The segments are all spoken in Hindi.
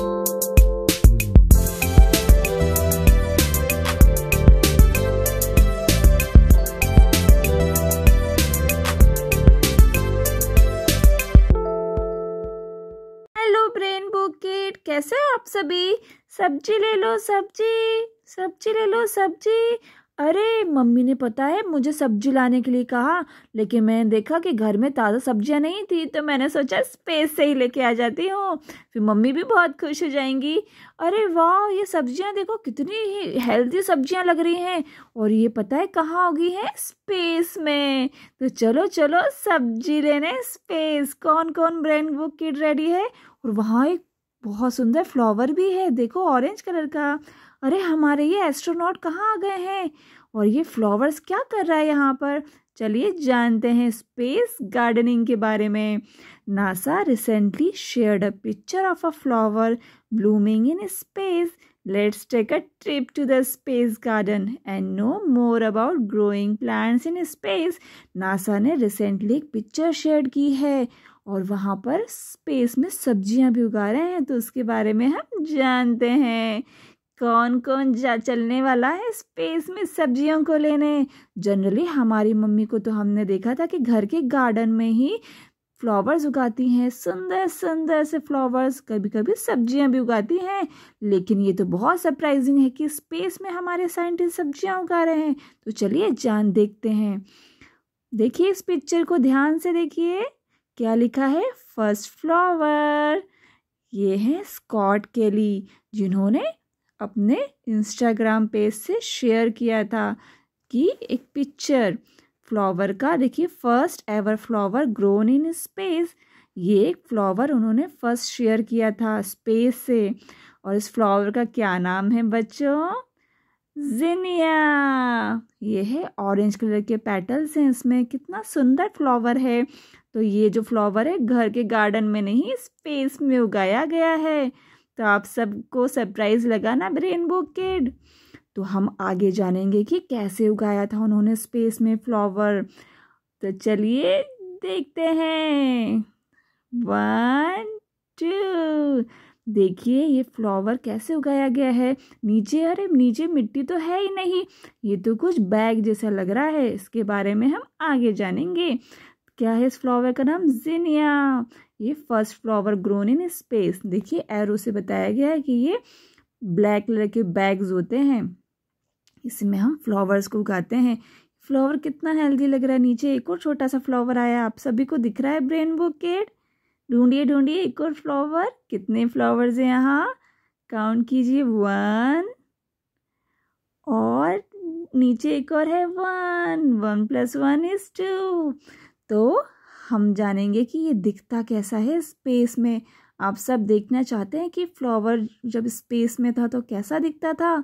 कैसे कैसे आप सभी सब्जी ले लो सब्जी सब्जी ले लो सब्जी अरे मम्मी ने पता है मुझे सब्जी लाने के लिए कहा लेकिन मैंने देखा कि घर में ताज़ा सब्जियां नहीं थी तो मैंने सोचा स्पेस से ही लेके आ जाती हूँ फिर मम्मी भी बहुत खुश हो जाएंगी अरे वाह ये सब्जियां देखो कितनी ही हेल्दी सब्जियां लग रही हैं और ये पता है कहाँ होगी है स्पेस में तो चलो चलो सब्जी लेने स्पेस कौन कौन ब्रांड वो किट रेडी है और वहाँ एक बहुत सुंदर फ्लावर भी है देखो ऑरेंज कलर का अरे हमारे ये एस्ट्रोनॉट कहाँ आ गए हैं और ये फ्लावर्स क्या कर रहा है यहाँ पर चलिए जानते हैं स्पेस गार्डनिंग के बारे में NASA recently shared a picture of a flower blooming in space let's take a trip to the space garden and no more about growing plants in space NASA ने रिसेंटली एक पिक्चर शेयर की है और वहाँ पर स्पेस में सब्जियाँ भी उगा रहे हैं तो उसके बारे में हम जानते हैं कौन कौन जा चलने वाला है स्पेस में सब्जियों को लेने जनरली हमारी मम्मी को तो हमने देखा था कि घर के गार्डन में ही फ्लावर्स उगाती हैं सुंदर सुंदर से फ्लावर्स कभी कभी सब्जियां भी उगाती हैं लेकिन ये तो बहुत सरप्राइजिंग है कि स्पेस में हमारे साइंटिस्ट सब्जियां उगा रहे हैं तो चलिए जान देखते हैं देखिए इस पिक्चर को ध्यान से देखिए क्या लिखा है फर्स्ट फ्लावर ये है स्कॉट केली जिन्होंने अपने इंस्टाग्राम पेज से शेयर किया था कि एक पिक्चर फ्लावर का देखिए first ever flower grown in space ये एक फ्लावर उन्होंने फर्स्ट शेयर किया था स्पेस से और इस फ्लावर का क्या नाम है बच्चों जिनिया ये है ऑरेंज कलर के पेटल्स हैं इसमें कितना सुंदर फ्लावर है तो ये जो फ्लावर है घर के गार्डन में नहीं स्पेस में उगाया गया है तो आप सबको सरप्राइज़ लगा ना रेनबो किड तो हम आगे जानेंगे कि कैसे उगाया था उन्होंने स्पेस में फ्लावर तो चलिए देखते हैं वन टू देखिए ये फ्लावर कैसे उगाया गया है नीचे अरे नीचे मिट्टी तो है ही नहीं ये तो कुछ बैग जैसा लग रहा है इसके बारे में हम आगे जानेंगे क्या है इस फ्लावर का नाम जिनिया ये first flower grown in space देखिए एरो से बताया गया है कि ये ब्लैक कलर के बैग्स होते हैं इसमें हम फ्लावर्स को उगाते हैं फ्लावर कितना हेल्दी लग रहा है नीचे एक और छोटा सा फ्लावर आया आप सभी को दिख रहा है ब्रेन बुकेट ढूंढिए ढूंढिए एक और फ्लावर कितने फ्लावर्स हैं यहाँ काउंट कीजिए वन और नीचे एक और है one one plus one is two तो हम जानेंगे कि ये दिखता कैसा है स्पेस में आप सब देखना चाहते हैं कि फ्लावर जब स्पेस में था तो कैसा दिखता था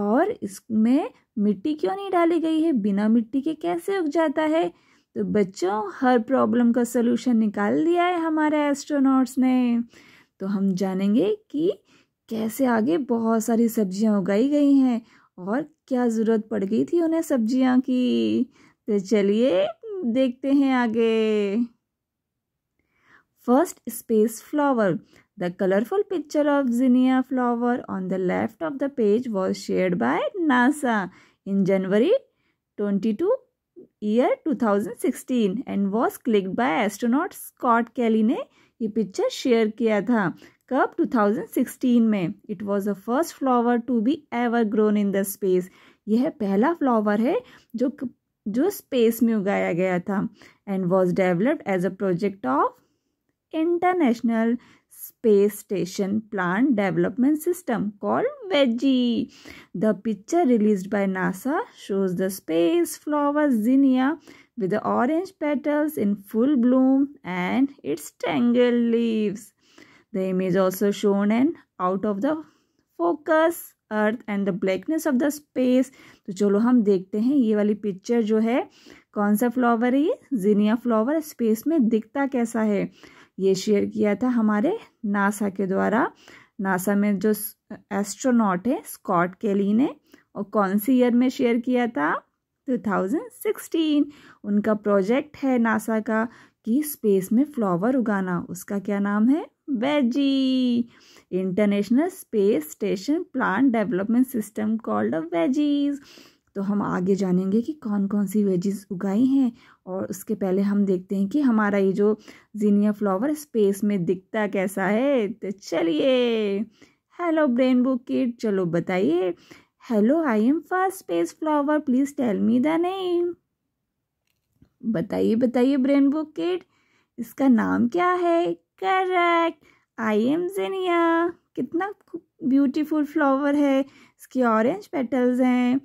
और इसमें मिट्टी क्यों नहीं डाली गई है बिना मिट्टी के कैसे उग जाता है तो बच्चों हर प्रॉब्लम का सलूशन निकाल दिया है हमारे एस्ट्रोनॉट्स ने तो हम जानेंगे कि कैसे आगे बहुत सारी सब्जियां उगाई गई हैं और क्या ज़रूरत पड़ गई थी उन्हें सब्जियां की तो चलिए देखते हैं आगे first space flower the colourful picture of zinnia flower on the left of the page was share by NASA in January twenty two year two thousand sixteen and was click by astronaut Scott Kelly ने ये पिक्चर शेयर किया था कब टू थाउजेंड सिक्सटीन में it was the first flower to be ever grown in the space यह पहला फ्लावर है जो जो स्पेस में उगाया गया था and was developed as a project of international space station plant development system called veggie the picture released by nasa shows the space flower zinnia with the orange petals in full bloom and its tangled leaves the image also shown and out of the focus earth and the blackness of the space तो चलो हम देखते हैं ये वाली पिक्चर जो है कौन सा फ्लावर है ये जीनिया फ्लावर स्पेस में दिखता कैसा है ये शेयर किया था हमारे नासा के द्वारा नासा में जो एस्ट्रोनॉट है स्कॉट केली ने और कौन सी ईयर में शेयर किया था 2016 उनका प्रोजेक्ट है नासा का कि स्पेस में फ्लावर उगाना उसका क्या नाम है veggie international space station plant development system called veggies तो हम आगे जानेंगे कि कौन कौन सी वेजीज उगाई हैं और उसके पहले हम देखते हैं कि हमारा ये जो जीनिया फ्लावर स्पेस में दिखता कैसा है तो चलिए हेलो ब्रेन बुक किट चलो बताइए hello I am first space flower please tell me the name बताइए बताइए ब्रेन बुक किट इसका नाम क्या है करेक्ट आई एम जिनिया कितना ब्यूटीफुल फ्लावर है इसके ऑरेंज पेटल्स हैं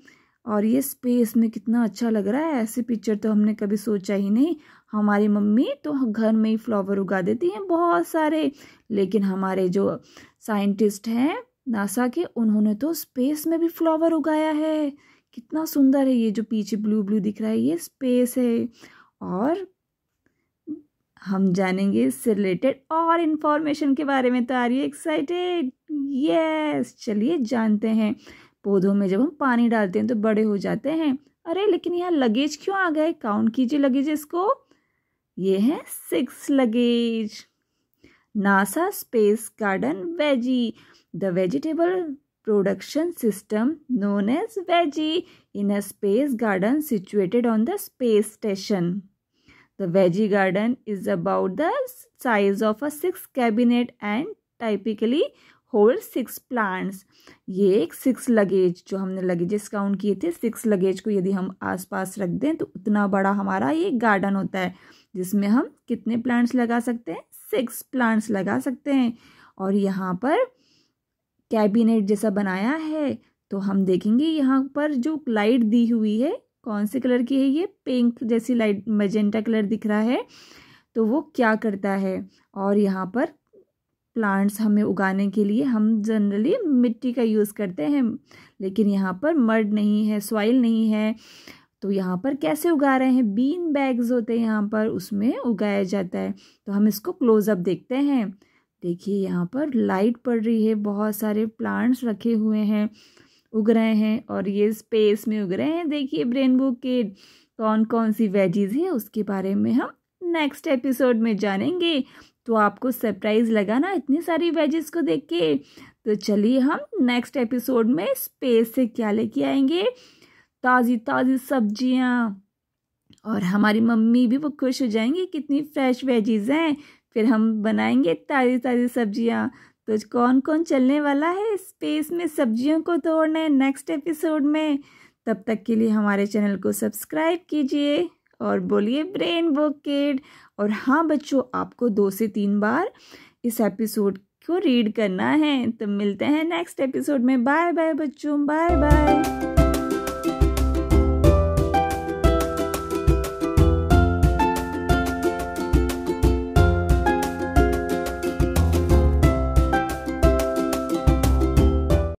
और ये स्पेस में कितना अच्छा लग रहा है ऐसी पिक्चर तो हमने कभी सोचा ही नहीं हमारी मम्मी तो घर में ही फ्लावर उगा देती हैं बहुत सारे लेकिन हमारे जो साइंटिस्ट हैं नासा के उन्होंने तो स्पेस में भी फ्लावर उगाया है कितना सुंदर है ये जो पीछे ब्लू ब्लू दिख रहा है ये स्पेस है और हम जानेंगे इससे रिलेटेड और इन्फॉर्मेशन के बारे में तो रही है एक्साइटेड यस चलिए जानते हैं पौधों में जब हम पानी डालते हैं तो बड़े हो जाते हैं अरे लेकिन यहाँ लगेज क्यों आ गए काउंट कीजिए लगेज इसको ये है six luggage NASA space garden veggie the vegetable production system known as veggie in a space garden situated on the space station The veggie garden is about the size of a six cabinet and typically hold six plants ये एक सिक्स लगेज जो हमने लगेजेस काउंट किए थे सिक्स लगेज को यदि हम आसपास रख दें तो उतना बड़ा हमारा ये गार्डन होता है जिसमें हम कितने प्लांट्स लगा सकते हैं सिक्स प्लांट्स लगा सकते हैं और यहाँ पर कैबिनेट जैसा बनाया है तो हम देखेंगे यहाँ पर जो लाइट दी हुई है कौन से कलर की है ये पिंक जैसी लाइट मजेंटा कलर दिख रहा है तो वो क्या करता है और यहाँ पर प्लांट्स हमें उगाने के लिए हम जनरली मिट्टी का यूज़ करते हैं लेकिन यहाँ पर मर्ड नहीं है सॉइल नहीं है तो यहाँ पर कैसे उगा रहे हैं बीन बैग्स होते हैं यहाँ पर उसमें उगाया जाता है तो हम इसको क्लोजअप देखते हैं देखिए यहाँ पर लाइट पड़ रही है बहुत सारे प्लांट्स रखे हुए हैं उग रहे हैं और ये स्पेस में उग रहे हैं देखिए ब्रेन बुक के कौन कौन सी वेजीज है उसके बारे में हम नेक्स्ट एपिसोड में जानेंगे तो आपको सरप्राइज लगा ना इतनी सारी वेजेस को देख के तो चलिए हम नेक्स्ट एपिसोड में स्पेस से क्या लेके आएंगे ताज़ी ताज़ी सब्जियाँ और हमारी मम्मी भी वो खुश हो जाएंगी कितनी फ्रेश वेजीज़ हैं फिर हम बनाएंगे ताज़ी ताज़ी सब्जियाँ तो कौन कौन चलने वाला है स्पेस में सब्जियों को तोड़ना है नेक्स्ट एपिसोड में तब तक के लिए हमारे चैनल को सब्सक्राइब कीजिए और बोलिए ब्रेन बुक किड और हाँ बच्चों आपको दो से तीन बार इस एपिसोड को रीड करना है तो मिलते हैं नेक्स्ट एपिसोड में बाय बाय बच्चों बाय बाय